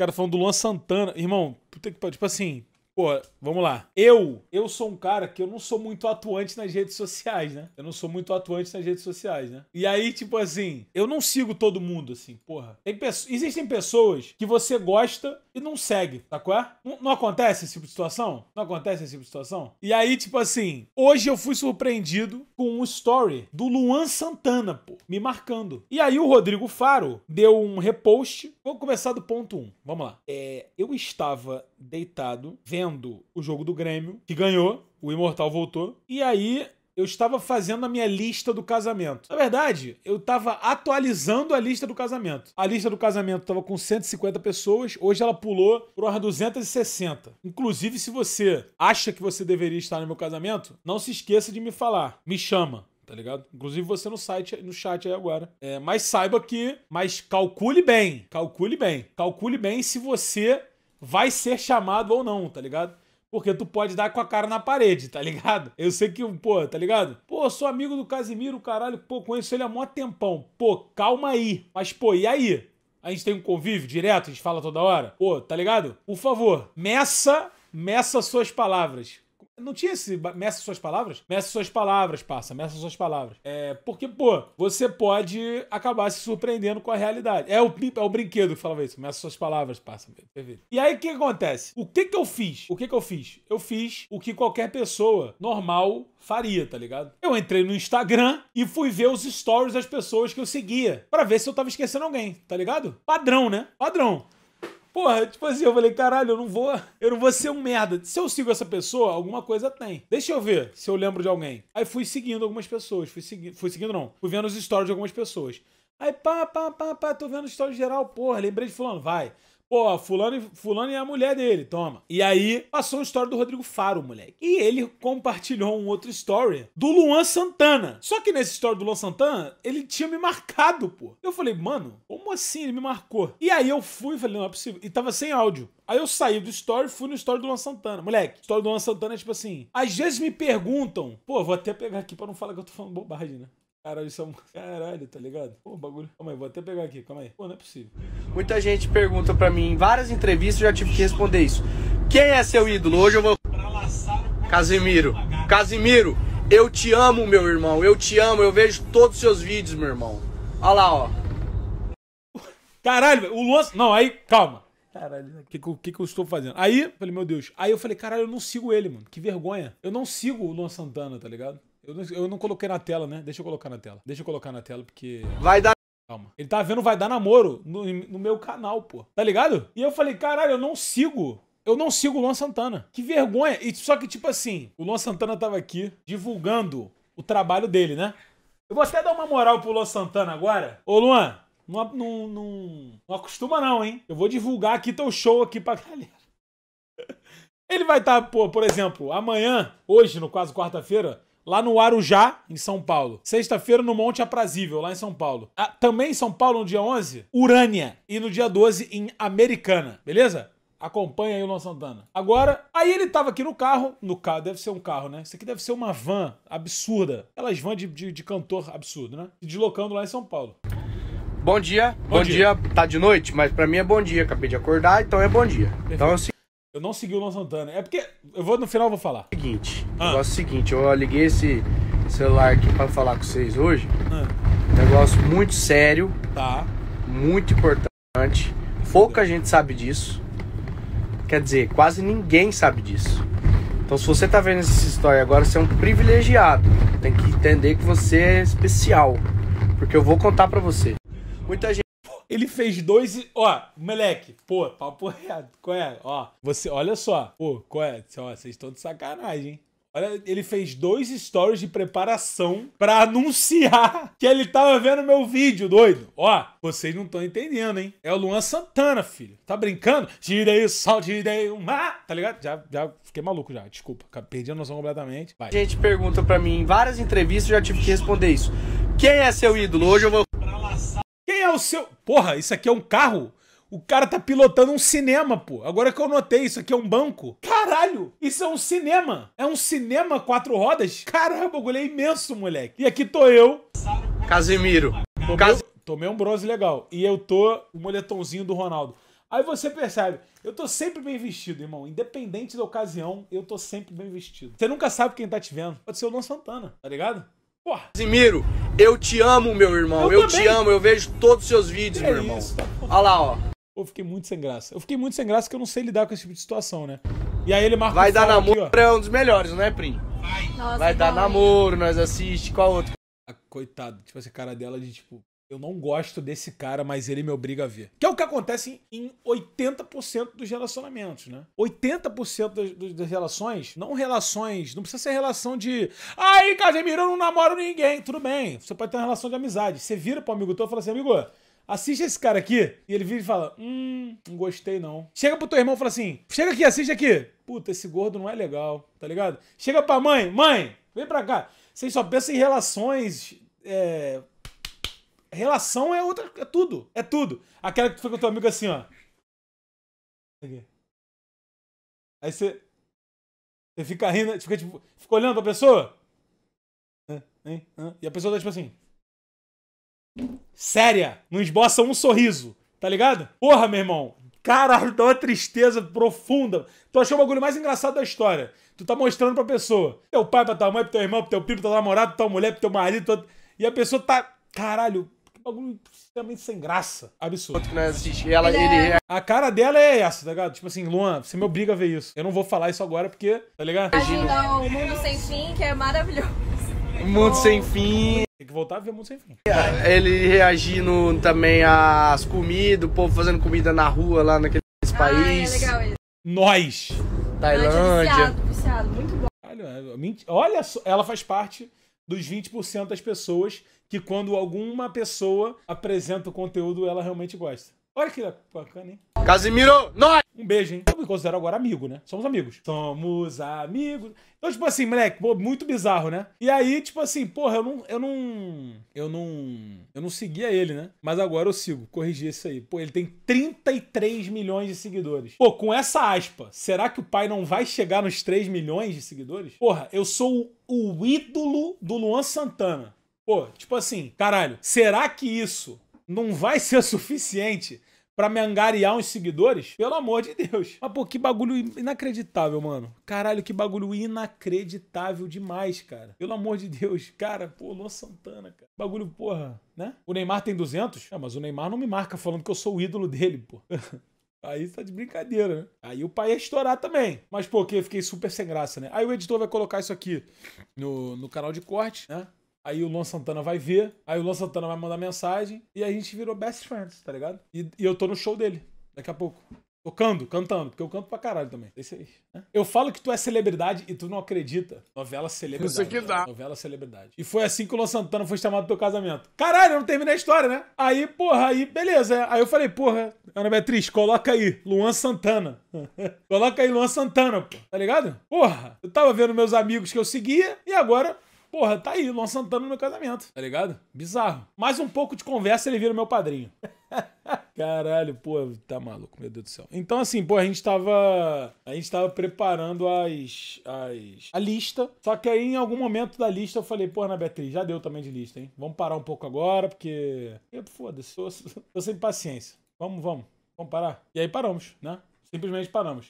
cara falando do Luan Santana. Irmão, puta que tipo assim, Pô, vamos lá. Eu, eu sou um cara que eu não sou muito atuante nas redes sociais, né? Eu não sou muito atuante nas redes sociais, né? E aí, tipo assim, eu não sigo todo mundo, assim, porra. Tem, existem pessoas que você gosta não segue, tá qual é? Não, não acontece esse tipo de situação? Não acontece esse tipo de situação? E aí, tipo assim, hoje eu fui surpreendido com um story do Luan Santana, pô, me marcando. E aí o Rodrigo Faro deu um repost. Vou começar do ponto 1. Um. Vamos lá. É, eu estava deitado vendo o jogo do Grêmio, que ganhou, o Imortal voltou. E aí eu estava fazendo a minha lista do casamento. Na verdade, eu estava atualizando a lista do casamento. A lista do casamento estava com 150 pessoas, hoje ela pulou para umas 260. Inclusive, se você acha que você deveria estar no meu casamento, não se esqueça de me falar. Me chama tá ligado? Inclusive você no site, no chat aí agora. É, mas saiba que, mas calcule bem, calcule bem, calcule bem se você vai ser chamado ou não, tá ligado? Porque tu pode dar com a cara na parede, tá ligado? Eu sei que, pô, tá ligado? Pô, sou amigo do Casimiro, caralho, pô, conheço ele há mó tempão. Pô, calma aí. Mas, pô, e aí? A gente tem um convívio direto, a gente fala toda hora? Pô, tá ligado? Por favor, meça, meça suas palavras. Não tinha esse meça suas palavras? Meça suas palavras, passa, meça suas palavras. É, porque, pô, você pode acabar se surpreendendo com a realidade. É o, é o brinquedo que falava isso, meça suas palavras, passa. E aí o que acontece? O que que eu fiz? O que que eu fiz? Eu fiz o que qualquer pessoa normal faria, tá ligado? Eu entrei no Instagram e fui ver os stories das pessoas que eu seguia para ver se eu tava esquecendo alguém, tá ligado? Padrão, né? Padrão. Porra, tipo assim, eu falei, caralho, eu não vou, eu não vou ser um merda. Se eu sigo essa pessoa, alguma coisa tem. Deixa eu ver se eu lembro de alguém. Aí fui seguindo algumas pessoas, fui, seguindo, fui seguindo não, fui vendo os stories de algumas pessoas. Aí pá, pá, pá, pá, tô vendo stories geral, porra, lembrei de fulano, vai. Pô, fulano, fulano é a mulher dele, toma. E aí, passou uma história do Rodrigo Faro, moleque. E ele compartilhou um outro story do Luan Santana. Só que nesse story do Luan Santana, ele tinha me marcado, pô. Eu falei, mano, como assim? Ele me marcou. E aí eu fui e falei, não é possível. E tava sem áudio. Aí eu saí do story fui no story do Luan Santana. Moleque, story do Luan Santana é tipo assim. Às vezes me perguntam, pô, vou até pegar aqui pra não falar que eu tô falando bobagem, né? Caralho, isso é um... Caralho, tá ligado? Pô, bagulho. Calma aí, vou até pegar aqui, calma aí. Pô, não é possível. Muita gente pergunta pra mim, em várias entrevistas eu já tive que responder isso. Quem é seu ídolo? Hoje eu vou. Casimiro. Casimiro, eu te amo, meu irmão. Eu te amo, eu vejo todos os seus vídeos, meu irmão. Olha lá, ó. Caralho, o Luan. Não, aí, calma. Caralho, o né? que, que, que eu estou fazendo? Aí, falei, meu Deus. Aí eu falei, caralho, eu não sigo ele, mano. Que vergonha. Eu não sigo o Luan Santana, tá ligado? Eu não, eu não coloquei na tela, né? Deixa eu colocar na tela. Deixa eu colocar na tela, porque. Vai dar. Calma. Ele tá vendo Vai Dar Namoro no, no meu canal, pô. Tá ligado? E eu falei, caralho, eu não sigo eu não sigo o Luan Santana. Que vergonha. E só que, tipo assim, o Luan Santana tava aqui divulgando o trabalho dele, né? Eu vou até dar uma moral pro Luan Santana agora. Ô, Luan, não, não, não, não acostuma não, hein? Eu vou divulgar aqui teu show aqui pra galera. Ele vai estar, tá, pô, por exemplo, amanhã, hoje, no quase quarta-feira, lá no Arujá, em São Paulo. Sexta-feira no Monte Aprazível, lá em São Paulo. Ah, também em São Paulo, no dia 11, Urânia. E no dia 12, em Americana. Beleza? Acompanha aí o Luan Santana. Agora, aí ele tava aqui no carro. No carro, deve ser um carro, né? Isso aqui deve ser uma van absurda. Aquelas vans de, de, de cantor absurdo, né? Se deslocando lá em São Paulo. Bom dia. Bom, bom dia. dia. Tá de noite, mas para mim é bom dia. Acabei de acordar, então é bom dia. Então, Perfeito. Então assim. Eu não segui o Luan Santana. É porque. Eu vou no final eu vou falar. É seguinte, ah. negócio é seguinte, eu liguei esse celular aqui pra falar com vocês hoje. Ah. Negócio muito sério. Tá. Muito importante. Pouca gente sabe disso. Quer dizer, quase ninguém sabe disso. Então se você tá vendo essa história agora, você é um privilegiado. Tem que entender que você é especial. Porque eu vou contar pra você. Muita gente. Ele fez dois e. Ó, moleque, pô, papo reto, qual é? Ó, você, olha só. Pô, qual é? Ó, vocês estão de sacanagem, hein? Olha, ele fez dois stories de preparação para anunciar que ele tava vendo meu vídeo, doido. Ó, vocês não estão entendendo, hein? É o Luan Santana, filho. Tá brincando? Tirei o sol, tirei o mar. Tá ligado? Já, já fiquei maluco já, desculpa. Perdi a noção completamente. Vai. Gente pergunta para mim em várias entrevistas, eu já tive que responder isso. Quem é seu ídolo? Hoje eu vou o seu. Porra, isso aqui é um carro? O cara tá pilotando um cinema, pô. Agora que eu notei, isso aqui é um banco. Caralho, isso é um cinema. É um cinema quatro rodas? Caramba, o bagulho é imenso, moleque. E aqui tô eu. Casimiro Tomei, tomei um bronze legal. E eu tô o moletomzinho do Ronaldo. Aí você percebe, eu tô sempre bem vestido, irmão. Independente da ocasião, eu tô sempre bem vestido. Você nunca sabe quem tá te vendo. Pode ser o Don Santana, tá ligado? Porra. Casimiro, eu te amo, meu irmão. Eu, eu te amo, eu vejo todos os seus vídeos, meu é irmão. Isso, Olha lá, ó. Eu fiquei muito sem graça. Eu fiquei muito sem graça porque eu não sei lidar com esse tipo de situação, né? E aí ele marca Vai dar namoro, aqui, é um dos melhores, né, Prim? Vai. Nossa, Vai dar namoro, nós assiste, qual outro? Ah, coitado, tipo, essa cara dela de tipo, eu não gosto desse cara, mas ele me obriga a ver. Que é o que acontece em 80% dos relacionamentos, né? 80% das, das, relações, não relações, não precisa ser relação de. Aí, Casemiro, eu não namoro ninguém. Tudo bem, você pode ter uma relação de amizade. Você vira pro amigo teu e fala assim, amigo. Assiste esse cara aqui. E ele vira e fala: Hum, não gostei não. Chega pro teu irmão e fala assim: Chega aqui, assiste aqui. Puta, esse gordo não é legal, tá ligado? Chega pra mãe: Mãe, vem pra cá. Vocês só pensam em relações é, Relação é outra. É tudo. É tudo. Aquela que tu foi com o teu amigo assim, ó. Aqui. Aí você. Você fica rindo, fica, tipo, fica olhando pra pessoa. E a pessoa tá tipo assim. Séria. Não esboça um sorriso. Tá ligado? Porra, meu irmão. Caralho, dá uma tristeza profunda. Tu achou o bagulho mais engraçado da história. Tu tá mostrando pra pessoa. Teu pai, pra tua mãe, pro teu irmão, pro teu primo, pra tua namorada pra tua mulher, pro teu marido. Tua... E a pessoa tá. Caralho, que bagulho sem graça. Absurdo. Que não existe. E ela, ele... É. É. A cara dela é essa, tá ligado? Tipo assim, Luan, você me obriga a ver isso. Eu não vou falar isso agora porque, tá ligado? Imagina o Mundo Sem Fim, que é maravilhoso. Mundo Sem Fim. Tem que voltar a ver Mundo Sem Fim. Ele reagindo também às comidas, o povo fazendo comida na rua lá naqueles país é países. É legal isso. Nós. Tailândia. Viciado, viciado, muito bom. Olha, olha só, ela faz parte dos 20% das pessoas que quando alguma pessoa apresenta o conteúdo, ela realmente gosta. Olha que bacana, hein? Casimiro, nós! Um beijo, hein? Eu me considero agora amigo, né? Somos amigos. Somos amigos. Então, tipo assim, moleque, pô, muito bizarro, né? E aí, tipo assim, porra, eu não. Eu não. Eu não. Eu não seguia ele, né? Mas agora eu sigo. Corrigi isso aí. Pô, ele tem 33 milhões de seguidores. Pô, com essa aspa, será que o pai não vai chegar nos 3 milhões de seguidores? Porra, eu sou o, o ídolo do Luan Santana. Pô, tipo assim, caralho, será que isso não vai ser suficiente para me angariar uns seguidores? Pelo amor de Deus. Mas, pô, que bagulho inacreditável, mano. Caralho, que bagulho inacreditável demais, cara. Pelo amor de Deus. Cara, pô, Luan Santana, cara. Bagulho, porra, né? O Neymar tem 200? Ah, é, mas o Neymar não me marca falando que eu sou o ídolo dele, pô. Aí tá de brincadeira, né? Aí o pai ia estourar também. Mas, pô, que eu fiquei super sem graça, né? Aí o editor vai colocar isso aqui no, no canal de corte, né? Aí o Luan Santana vai ver, aí o Luan Santana vai mandar mensagem, e a gente virou best friends, tá ligado? E, e eu tô no show dele, daqui a pouco. Tocando, cantando, porque eu canto pra caralho também. isso aí, né? Eu falo que tu é celebridade e tu não acredita. Novela celebridade. Isso aqui dá. Novela celebridade. E foi assim que o Luan Santana foi chamado pro teu casamento. Caralho, eu não terminei a história, né? Aí, porra, aí, beleza. Né? Aí eu falei, porra, Ana Beatriz, coloca aí, Luan Santana. coloca aí, Luan Santana, pô. Tá ligado? Porra, eu tava vendo meus amigos que eu seguia e agora Porra, tá aí, Luan Santana no meu casamento, tá ligado? Bizarro. Mais um pouco de conversa, ele vira meu padrinho. Caralho, pô, tá maluco, meu Deus do céu. Então, assim, pô, a gente tava. A gente tava preparando as. as a lista. Só que aí, em algum momento da lista, eu falei, pô, na Beatriz, já deu também de lista, hein? Vamos parar um pouco agora, porque. Foda-se, tô, tô sem paciência. Vamos, vamos. Vamos parar. E aí paramos, né? Simplesmente paramos.